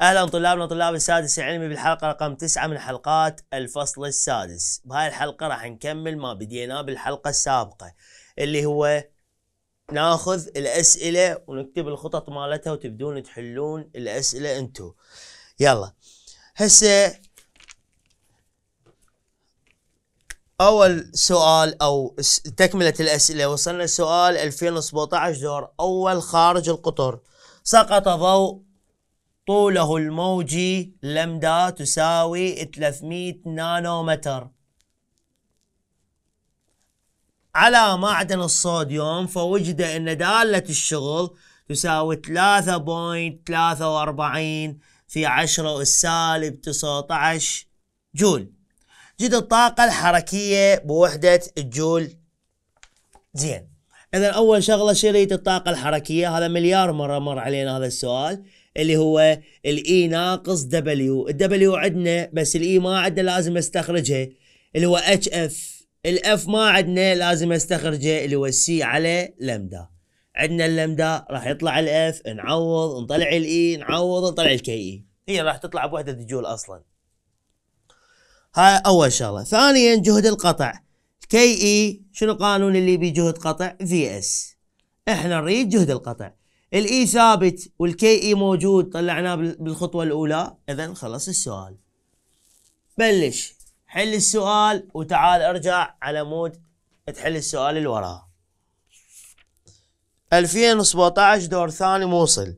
اهلا طلابنا طلاب السادس العلمي بالحلقه رقم تسعه من حلقات الفصل السادس بهاي الحلقه راح نكمل ما بديناه بالحلقه السابقه اللي هو ناخذ الاسئله ونكتب الخطط مالتها وتبدون تحلون الاسئله انتو يلا هسه اول سؤال او تكمله الاسئله وصلنا لسؤال 2017 دور اول خارج القطر سقط ضوء طوله الموجي لمدا تساوي 300 نانومتر على معدن الصوديوم فوجد أن دالة الشغل تساوي 3.43 في 10 سالب 19 جول جد الطاقة الحركية بوحدة الجول زين إذا أول شغلة شريط الطاقة الحركية هذا مليار مرة مر علينا هذا السؤال اللي هو الاي e ناقص دبليو الدبليو عندنا بس الاي e ما عندنا لازم استخرجها اللي هو اتش اف الاف ما عندنا لازم استخرجه اللي هو السي على لمدا عندنا اللمدا راح يطلع الاف نعوض نطلع الاي e، نعوض نطلع الكي اي هي راح تطلع بوحده الجول اصلا هاي اول شغله ثانيا جهد القطع كي اي شنو قانون اللي بجهد قطع في اس احنا نريد جهد القطع الاي ثابت والكي اي موجود طلعناه بالخطوه الاولى اذا خلص السؤال بلش حل السؤال وتعال ارجع على مود تحل السؤال اللي وراه 2017 دور ثاني موصل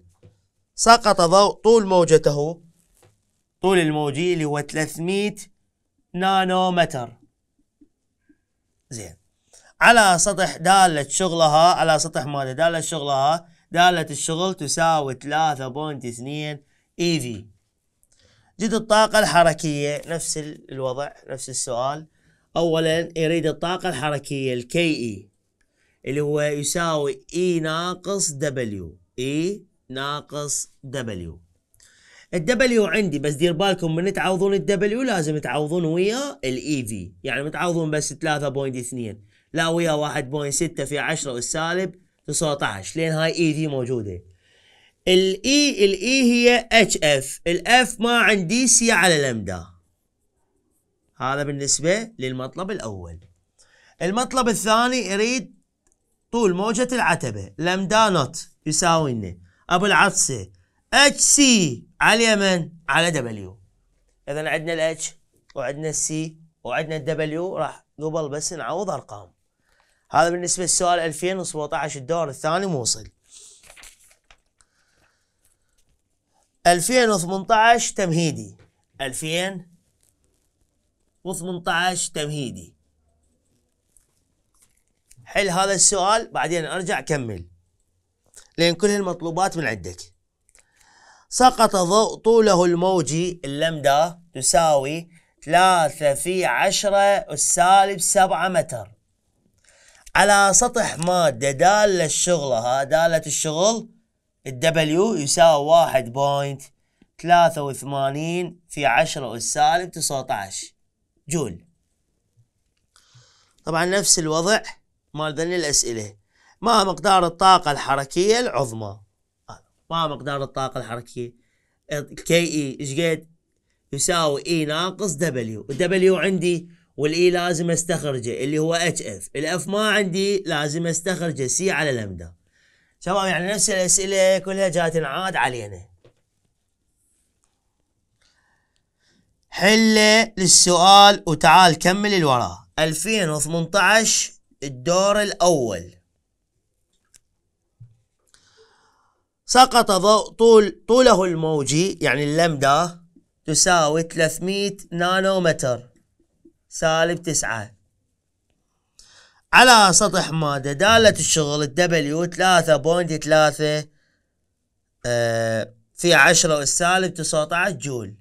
سقط ضوء طول موجته طول الموجي اللي هو 300 نانومتر زين على سطح دالة شغلها على سطح ماذا دالة شغلها دالة الشغل تساوي 3.2 اي في جد الطاقة الحركية نفس الوضع نفس السؤال أولا يريد الطاقة الحركية الكي اي e، اللي هو يساوي اي e ناقص دبليو اي e ناقص دبليو الدبليو عندي بس دير بالكم من تعوضون الدبليو لازم تعوضون ويا الاي في يعني متعوضون بس 3.2 لا ويا 1.6 في 10 والسالب 19 لان هاي اي e دي موجوده الاي e، الاي e هي اتش اف الاف ما عندي سي على لمدا هذا بالنسبه للمطلب الاول المطلب الثاني اريد طول موجة العتبة لمدا نوت يساوي لنا ابو العطسة اتش سي على اليمن على دبليو اذا عندنا الاتش وعندنا السي وعندنا الدبليو راح قبل بس نعوض ارقام هذا بالنسبة للسؤال 2017 الدور الثاني موصل 2018 تمهيدي 2018 تمهيدي حل هذا السؤال بعدين ارجع كمل لان كل المطلوبات من عندك سقط ضوء طوله الموجي اللمدة تساوي ثلاثة في عشرة السالب سبعة متر على سطح مادة دالة الشغلة ها دالة الشغل W يساوي واحد بوينت ثلاثة وثمانين في عشرة أس سالب تسعة عشر جول طبعا نفس الوضع مال ذني الأسئلة ما مقدار الطاقة الحركية العظمى ما مقدار الطاقة الحركية كي اي e ايش قد يساوي اي e ناقص دبليو W عندي والاي لازم استخرجه اللي هو اتش اف الاف ما عندي لازم استخرجه سي على لمدا شباب يعني نفس الاسئله كلها جاي تنعاد علينا حله للسؤال وتعال كمل الوراه 2018 الدور الاول سقط ضوء طول طوله الموجي يعني اللمدة تساوي 300 نانومتر سالب تسعة على سطح مادة دالة الشغل الدبليو ثلاثة بوينت ثلاثة آه، في عشرة والسالب تسعة عشر جول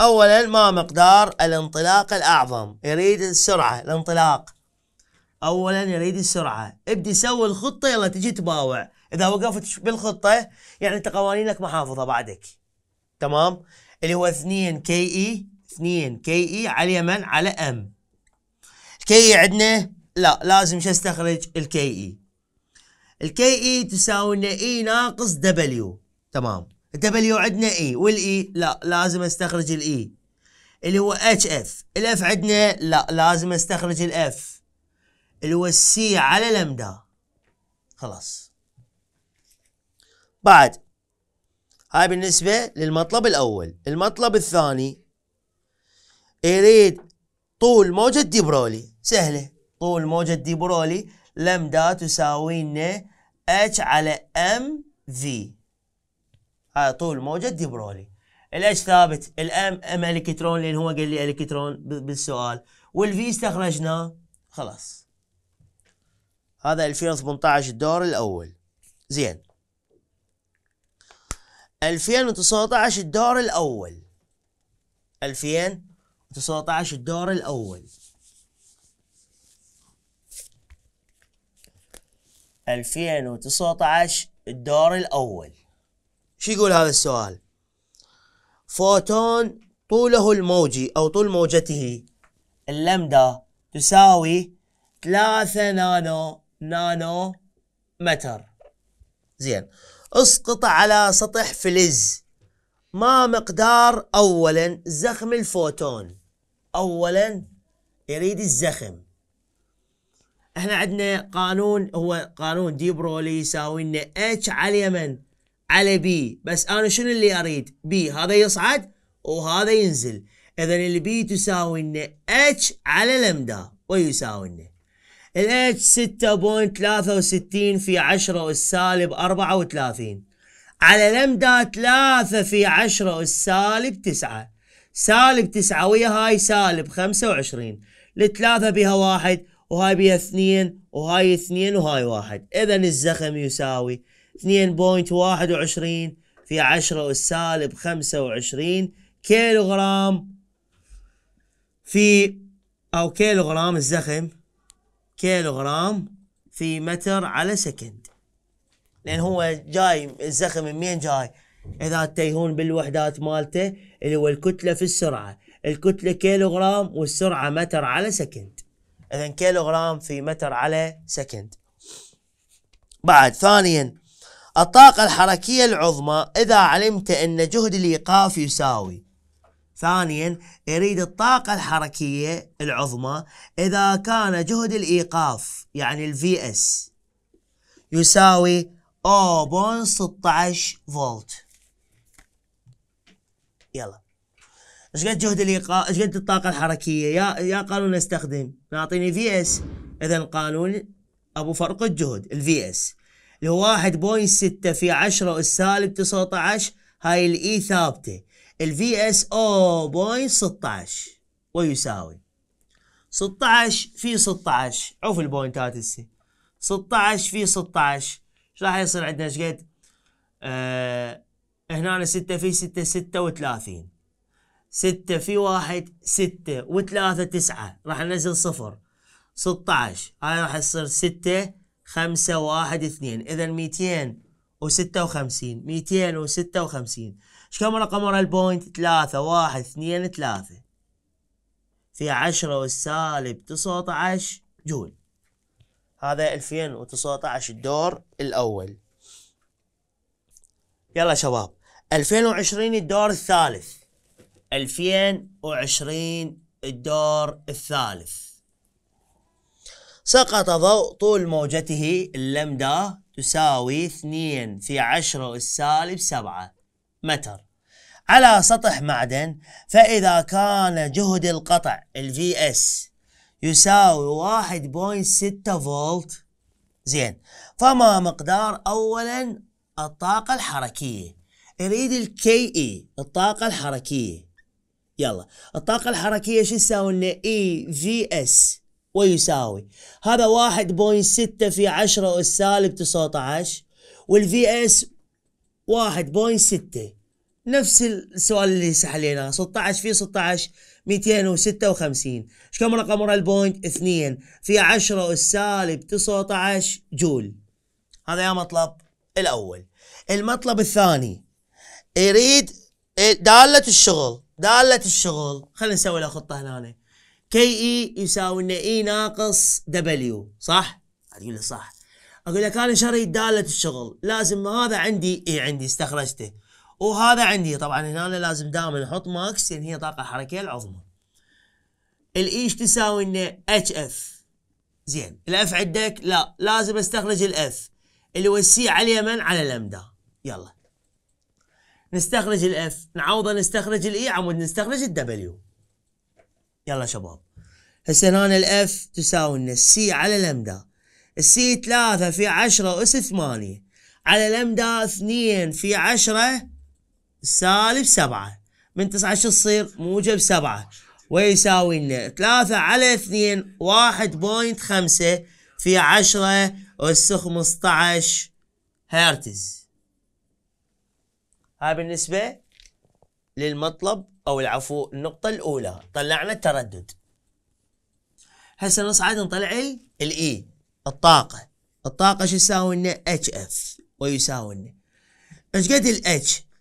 أولا ما مقدار الانطلاق الأعظم يريد السرعة الانطلاق أولا يريد السرعة ابدي سوي الخطة يلا تجي تباوع إذا وقفت بالخطة يعني أنت قوانينك محافظة بعدك تمام اللي هو 2 كي إي 2 كي اي على اليمن على ام الكي اي عندنا لا لازم شو استخرج الكي اي e. الكي اي e تساوي لنا اي e ناقص دبليو تمام الدبليو عندنا اي والاي لا لازم استخرج الاي اللي هو اتش اف الاف عندنا لا لازم استخرج الاف اللي هو السي على لمدا خلاص بعد هاي بالنسبة للمطلب الأول المطلب الثاني يريد طول موجة دي برولي سهلة طول موجة دي برولي لم دا تساوينا اتش على ام في هذا طول موجة دي برولي الاتش ثابت الام ام الكترون لان هو قال لي الكترون بالسؤال والفي استخرجناه خلاص هذا 2018 الدور الاول زين 2019 الدور الاول 2000 19 الدور الأول 2019 الدور الأول شو يقول هذا السؤال فوتون طوله الموجي أو طول موجته اللمدة تساوي 3 نانو نانو متر زين اسقط على سطح فلز ما مقدار أولا زخم الفوتون أولا يريد الزخم احنا عندنا قانون هو قانون دي برولي يساوي لنا اتش على اليمن على بي بس انا شنو اللي اريد بي هذا يصعد وهذا ينزل اذا البي تساوي لنا اتش على لمدا ويساوي لنا الاتش 6.63 في 10 السالب 34 على لمدة ثلاثة في عشرة السالب تسعة سالب تسعة ويا هاي سالب خمسة وعشرين الثلاثة بها واحد وهاي بها اثنين وهاي اثنين وهاي واحد إذا الزخم يساوي اثنين بوينت واحد وعشرين في عشرة السالب خمسة وعشرين كيلوغرام في أو كيلوغرام الزخم كيلوغرام في متر على سكند لان هو جاي الزخم من مين جاي؟ اذا تيهون بالوحدات مالته اللي هو الكتله في السرعه، الكتله كيلوغرام والسرعه متر على سكند. اذا كيلوغرام في متر على سكند. بعد ثانيا الطاقة الحركية العظمى إذا علمت أن جهد الإيقاف يساوي ثانيا يريد الطاقة الحركية العظمى إذا كان جهد الإيقاف يعني الفي اس يساوي اوبون آه، 16 فولت يلا ايش قد جهد الايقاع ايش قد الطاقه الحركيه يا يا قانون استخدم نعطيني في اس اذا القانون ابو فرق الجهد الفي اس اللي هو 1.6 في 10 اس سالب 19 هاي الاي ثابته الفي اس او 16 ويساوي 16 في 16 عوف البوينتات هسه 16 في 16 ايش راح يصير عندنا ايش قد؟ آه هنا ستة في ستة ستة وثلاثين ستة في واحد ستة وثلاثة تسعة راح ننزل صفر ستة عشر هاي راح تصير ستة خمسة واحد اثنين اذا ميتين وستة وخمسين ميتين وستة وخمسين ايش كم رقم ورا البوينت ثلاثة واحد اثنين ثلاثة في عشرة والسالب تسعة عشر جول هذا 2019 الدور الأول يلا شباب 2020 الدور الثالث 2020 الدور الثالث سقط ضوء طول موجته اللمدة تساوي 2 في 10 السالب 7 متر على سطح معدن فإذا كان جهد القطع ال VS يساوي 1.6 فولت زين فما مقدار اولا الطاقة الحركية اريد الكي اي e، الطاقة الحركية يلا الطاقة الحركية شو يساوي لنا اي في اس ويساوي هذا واحد بوينت ستة في عشرة اس سالب تسعة عشر والفي اس واحد بوينت ستة نفس السؤال اللي حليناه 16 في 16 256 ايش كم رقم ورا البوينت 2 في 10 سالب 19 جول هذا يا مطلب الاول المطلب الثاني يريد إيه، دالة الشغل دالة الشغل خلينا نسوي له خطة هنا كي اي e يساوي لنا اي e ناقص دبليو صح؟ تقول لي صح اقول لك انا شريت دالة الشغل لازم هذا عندي اي عندي استخرجته وهذا عندي طبعا هنا أنا لازم دائما نحط ماكس لان هي طاقه حركيه العظمى الايش e تساوي لنا اتش اف زين الاف عندك لا لازم استخرج الاف اللي هو السي على اليمن على اللمدا يلا نستخرج الاف نعوضه نستخرج الاي e، عمود نستخرج الدبليو يلا شباب هسه هنا الاف تساوي لنا السي على لمدا السي 3 في 10 أس 8 على لمدا 2 في 10 سالب سبعة من تسعة شو تصير موجب سبعة ويساوي لنا ثلاثة على اثنين واحد بوينت خمسة في عشرة أس خمسطعش هرتز هاي بالنسبة للمطلب أو العفو النقطة الأولى طلعنا التردد هسه نصعد نطلع الاي e، الطاقة الطاقة شو تساوي لنا اتش اف ويساوي لنا ايش قد الاتش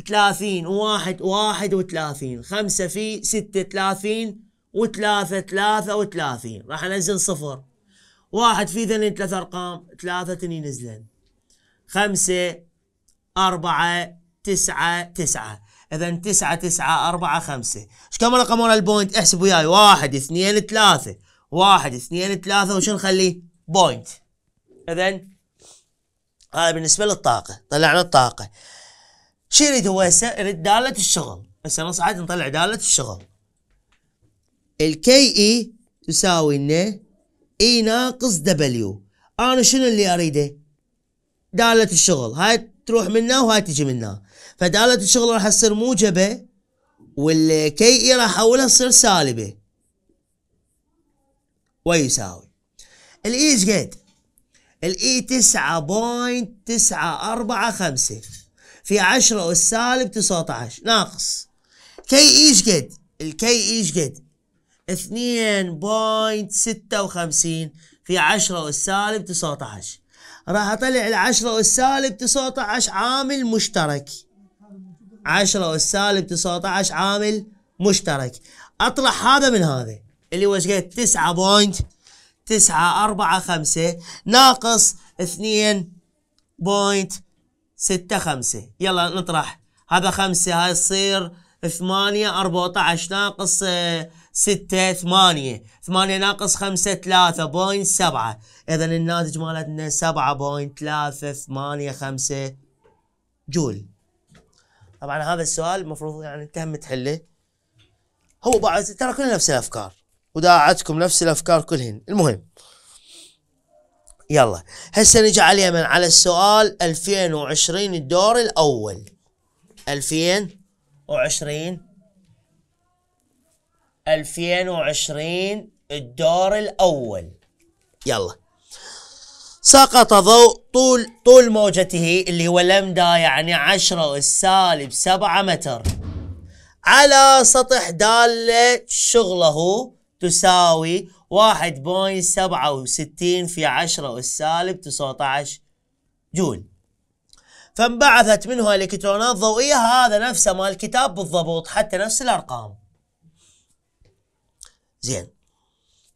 30 واحد واحد وثلاثين خمسة في ستة ثلاثين وثلاثة ثلاثة وثلاثين راح انزل صفر واحد في اثنين ثلاث ارقام ثلاثة اثنين نزلن خمسة أربعة تسعة تسعة إذا تسعة تسعة أربعة خمسة إيش كم رقم ورا البوينت احسب وياي واحد اثنين ثلاثة واحد اثنين ثلاثة وشو نخليه بوينت إذا هذا بالنسبة للطاقة طلعنا الطاقة شو يريد هو هسه؟ يريد دالة الشغل هسه نصعد نطلع دالة الشغل الكي اي e تساوي لنا اي e ناقص دبليو انا شنو اللي اريده؟ دالة الشغل هاي تروح منها وهاي تجي منها فدالة الشغل راح تصير موجبة والكي اي e راح احولها تصير سالبة ويساوي الاي ايش قد؟ الاي تسعة بوينت تسعة أربعة خمسة في 10 والسالب 19 ناقص كي e ايش قد الكي e ايش قد 2.56 في 10 والسالب 19 راح اطلع ال 10 والسالب 19 عامل مشترك 10 والسالب 19 عامل مشترك اطلع هذا من هذا اللي هو ايش قد 9 بوينت 9 4 5 ناقص 2 بوينت ستة خمسة يلا نطرح هذا خمسة هاي تصير ثمانية أربعة عشر ناقص آه، ستة ثمانية ثمانية ناقص خمسة ثلاثة بوينت سبعة إذا الناتج مالتنا سبعة بوينت ثلاثة ثمانية خمسة جول طبعا هذا السؤال المفروض يعني تهم تحله هو بعد ترى كل نفس الأفكار وداعتكم نفس الأفكار كلهن المهم يلا هسه نجي على اليمن على السؤال 2020 الدور الاول 2020 2020 الدور الاول يلا سقط ضوء طول طول موجته اللي هو لمدا يعني 10 سالب 7 متر على سطح دالة شغله تساوي واحد بوينت سبعة وستين في عشرة والسالب تسعة عشر جول فانبعثت منه الإلكترونات ضوئية هذا نفسه مال الكتاب بالضبط حتى نفس الأرقام زين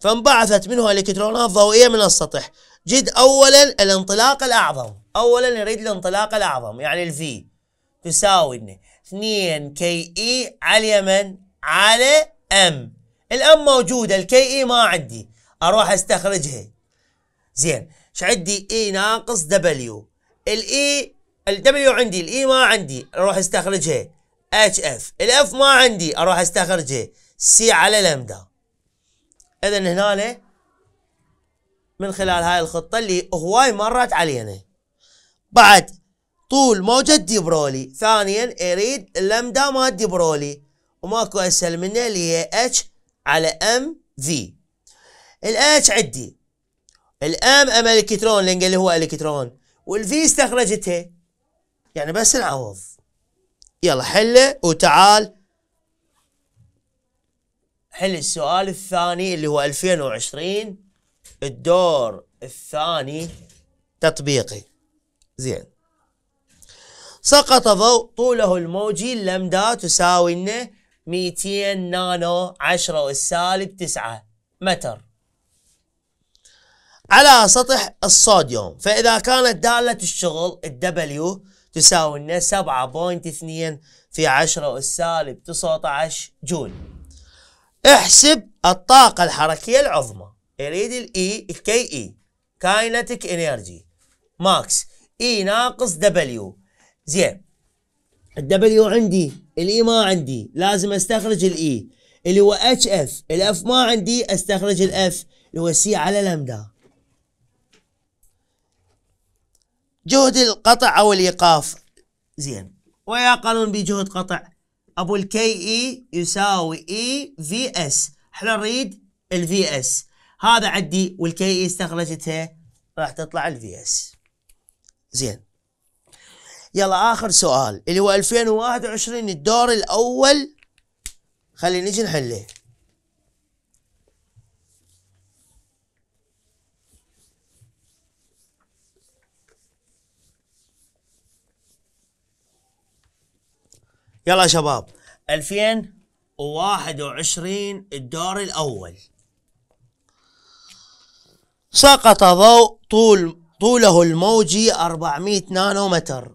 فانبعثت منه الإلكترونات ضوئية من السطح جد أولا الانطلاق الأعظم أولا نريد الانطلاق الأعظم يعني الفي تساوي 2 كي إي على اليمن على ام الام موجوده الكي اي e ما عندي اروح استخرجها زين ايش عندي اي e ناقص دبليو الاي e، الدبليو عندي الاي ما عندي اروح استخرجها اتش اف الاف ما عندي اروح استخرجها سي على لمدا اذا هنا من خلال هاي الخطه اللي هواي مرت علينا بعد طول موجة دي برولي ثانيا اريد اللمدا مال برولي وماكو اسهل منه اللي هي اتش على ام في الاتش عندي الام ام الكترون لان اللي هو الكترون والفي استخرجتها يعني بس العوض يلا حله وتعال حل السؤال الثاني اللي هو 2020 الدور الثاني تطبيقي زين سقط ضوء طوله الموجي لمدا تساوي انه 200 نانو 10 سالب 9 متر على سطح الصوديوم فإذا كانت دالة الشغل الدبليو تساوي لنا 7.2 في 10 سالب 19 جول احسب الطاقة الحركية العظمى يريد الاي الكي e، اي e. kinetic energy ماكس اي e ناقص دبليو زين الدبليو عندي الاي ما عندي لازم استخرج الاي اللي هو اتش اف الاف ما عندي استخرج الاف اللي هو سي على لامدا جهد القطع او الايقاف زين ويا قانون بجهد قطع ابو الكي اي e يساوي اي في اس احنا نريد الفي اس هذا عندي والكي اي e استخرجتها راح تطلع الفي اس زين يلا اخر سؤال اللي هو 2021 الدور الاول خلينا نجي نحله يلا يا شباب 2021 الدور الأول سقط ضوء طول طوله الموجي 400 نانومتر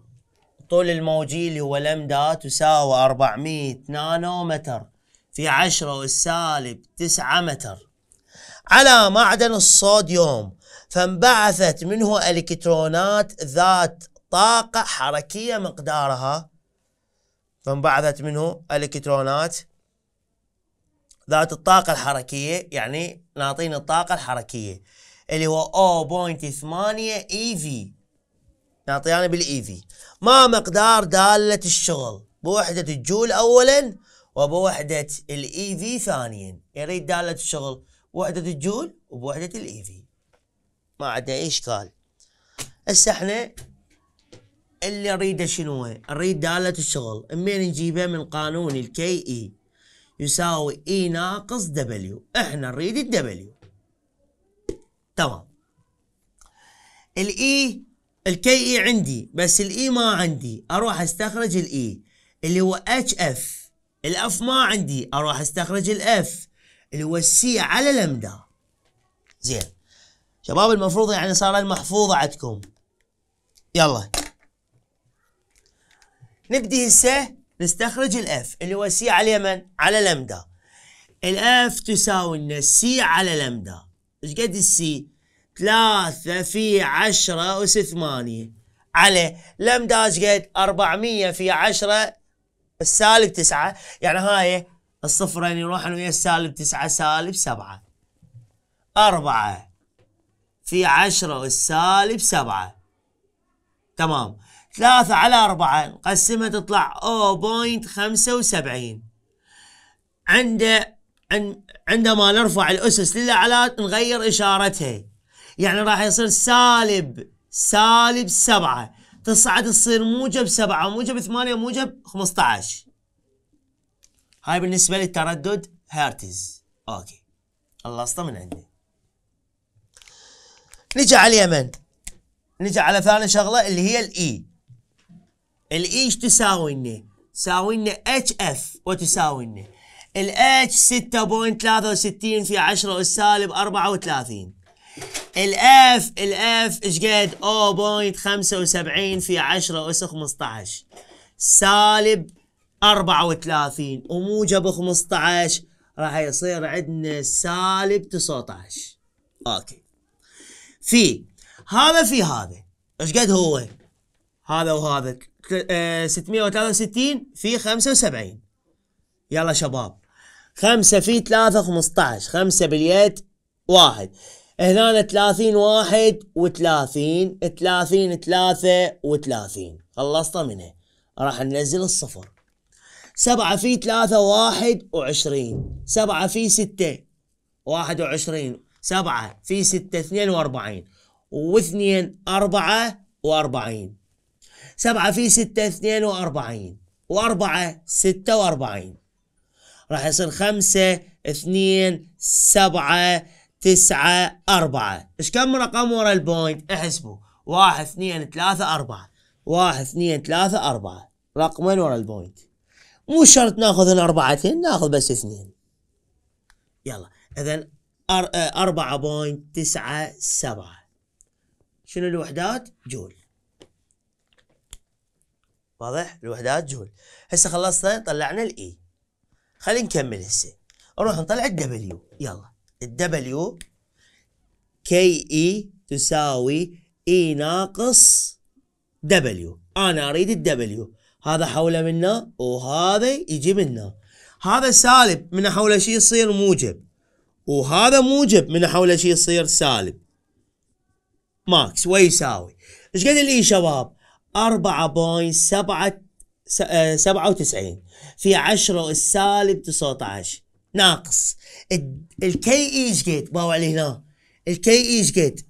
الطول الموجي هو لمدا تساوي 400 نانومتر في 10 سالب 9 متر على معدن الصوديوم فانبعثت منه الكترونات ذات طاقة حركية مقدارها فانبعثت منه الكترونات ذات الطاقة الحركية يعني نعطيني الطاقة الحركية اللي هو 0.8 اي في نعطيانا بالايفي ما مقدار دالة الشغل بوحدة الجول اولا وبوحدة الايفي ثانيا يريد دالة الشغل بوحدة الجول وبوحدة الايفي ما عندنا اي اشكال هسه احنا اللي اريده شنو اريد دالة الشغل منين نجيبه من قانون الكي اي e. يساوي اي e ناقص دبليو احنا نريد الدبليو تمام الاي e الكي اي عندي بس الاي ما عندي اروح استخرج الاي اللي هو اتش اف الاف ما عندي اروح استخرج الاف اللي هو السي على لمدا زين شباب المفروض يعني صار المحفوظة عندكم يلا نبدي هسه نستخرج الاف اللي هو سي على اليمن على لمدا الاف تساوي لنا سي على لمدا ايش قد السي ثلاثة في عشرة أس ثمانية على لم داش قد أربعمية في عشرة السالب تسعة يعني هاي الصفرين يروحون ويا السالب تسعة سالب سبعة أربعة في عشرة والسالب سبعة تمام ثلاثة على أربعة نقسمها تطلع أو بوينت خمسة وسبعين عند عندما نرفع الأسس للأعلات نغير إشارتها يعني راح يصير سالب سالب سبعة تصعد تصير موجب سبعة موجب ثمانية موجب 15 هاي بالنسبة للتردد هرتز اوكي خلصته من عندي نجي على اليمن نجي على ثاني شغلة اللي هي الاي e. الاي e ايش تساوي لنا؟ تساوي لنا اتش اف وتساوي لنا الاتش 6.63 في 10 والسالب 34 الاف الاف ايش قد 0.75 في 10 اس 15 سالب 34 وموجب 15 راح يصير عندنا سالب 19 اوكي في هذا في هذا ايش قد هو هذا وهذا 663 آه، في 75 يلا شباب 5 في 3 15 5 باليد واحد هنا 30 واحد وثلاثين ثلاثين ثلاثة وثلاثين خلصنا منها راح ننزل الصفر سبعة في ثلاثة واحد وعشرين سبعة في ستة واحد وعشرين سبعة في ستة اثنين واربعين واثنين أربعة واربعين سبعة في ستة اثنين واربعين واربعة ستة واربعين راح يصير خمسة اثنين سبعة تسعة أربعة إيش كم رقم ورا البوينت احسبوا واحد اثنين ثلاثة أربعة واحد اثنين ثلاثة أربعة رقمين ورا البوينت مو شرط ناخذ أربعتين ناخذ بس اثنين يلا إذا آه، أربعة بوينت تسعة سبعة شنو الوحدات جول واضح الوحدات جول هسه خلصنا طلعنا الاي e. خلينا نكمل هسه نروح نطلع الدبليو يلا الدبليو كي اي e تساوي اي e ناقص دبليو انا اريد الدبليو هذا حوله منا وهذا يجي منا هذا سالب من حوله شيء يصير موجب وهذا موجب من حوله شيء يصير سالب ماكس ويساوي ايش قد الاي شباب 4.97 آه، في 10 السالب 19 ناقص الكي ايش قد باو عليه هنا الكي ايش قد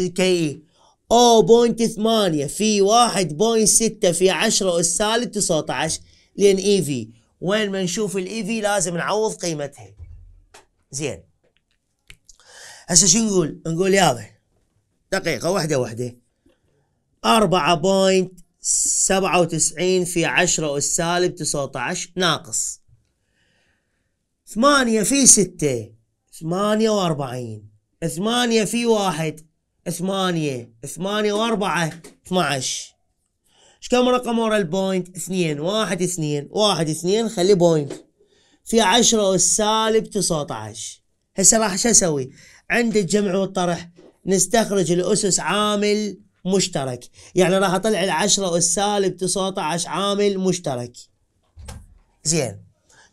الكي اي 0.8 في 1.6 في 10 اس سالب 19 لان اي e في وين ما نشوف الاي في e لازم نعوض قيمتها زين هسه شو نقول؟ نقول يابا دقيقة واحدة واحدة أربعة بوينت سبعة وتسعين في عشرة أس سالب تسعة عشر ناقص ثمانية في ستة ثمانية واربعين ثمانية في واحد ثمانية ثمانية واربعة اثناعش كم رقم ورا البوينت اثنين واحد اثنين واحد اثنين خلي بوينت في عشرة والسالب تسعة عشر هسه راح شو اسوي عند الجمع والطرح نستخرج الاسس عامل مشترك يعني راح اطلع العشرة والسالب تسعة عشر عامل مشترك زين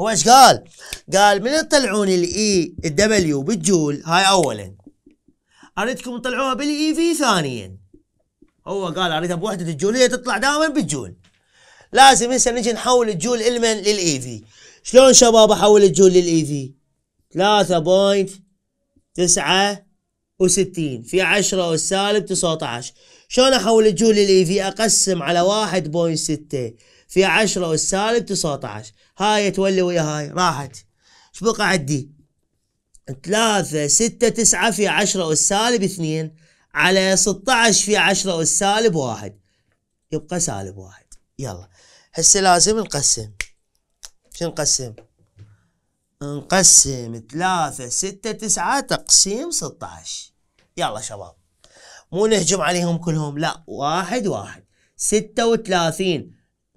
هو ايش قال؟ قال من تطلعون الاي دبليو e بالجول هاي اولا اريدكم تطلعوها بالاي e في ثانيا هو قال اريدها بوحده الجوليه تطلع دائما بالجول لازم هسه نجي نحول الجول المن للاي في e شلون شباب احول الجول للاي في؟ 3.69 في 10 والسالب 19 شلون احول الجول للاي في؟ اقسم على 1.6 في 10 والسالب 19 هاي تولي ويا هاي راحت ايش بقى عندي 3 6 9 في 10 والسالب 2 على 16 في 10 والسالب 1 يبقى سالب 1 يلا هسه لازم نقسم شو نقسم نقسم 3 6 9 تقسيم 16 يلا شباب مو نهجم عليهم كلهم لا واحد واحد ستة وثلاثين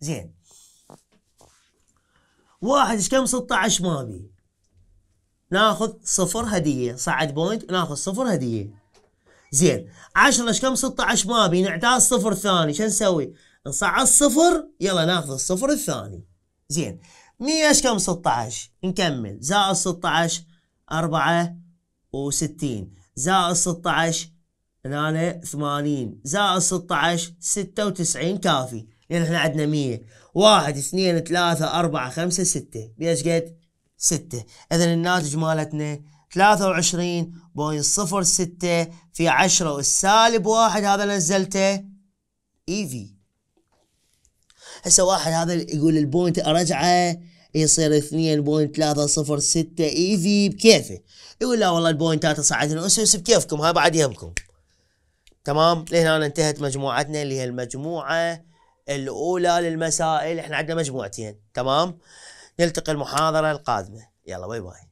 زين واحد ايش كم 16 ما بي ناخذ صفر هديه صعد بوينت ناخذ صفر هديه زين 10 ايش كم 16 ما بي نعتاد صفر ثاني شو نسوي؟ نصعد صفر يلا ناخذ الصفر الثاني زين 100 ايش كم 16 نكمل زائد 16 و60 زائد 16 هنا 80 زائد 16 96 كافي لان احنا عندنا 100 واحد اثنين ثلاثة أربعة خمسة ستة بيش قد؟ ستة اذا الناتج مالتنا 23.06 في 10 والسالب واحد هذا نزلته اي في هسه واحد هذا يقول البوينت ارجعه يصير 2.306 اي في بكيفه يقول لا والله البوينتات صعدت الاسس بكيفكم هاي بعد يهمكم تمام لهنا انتهت مجموعتنا اللي هي المجموعه الاولى للمسائل احنا عندنا مجموعتين تمام نلتقي المحاضره القادمه يلا باي باي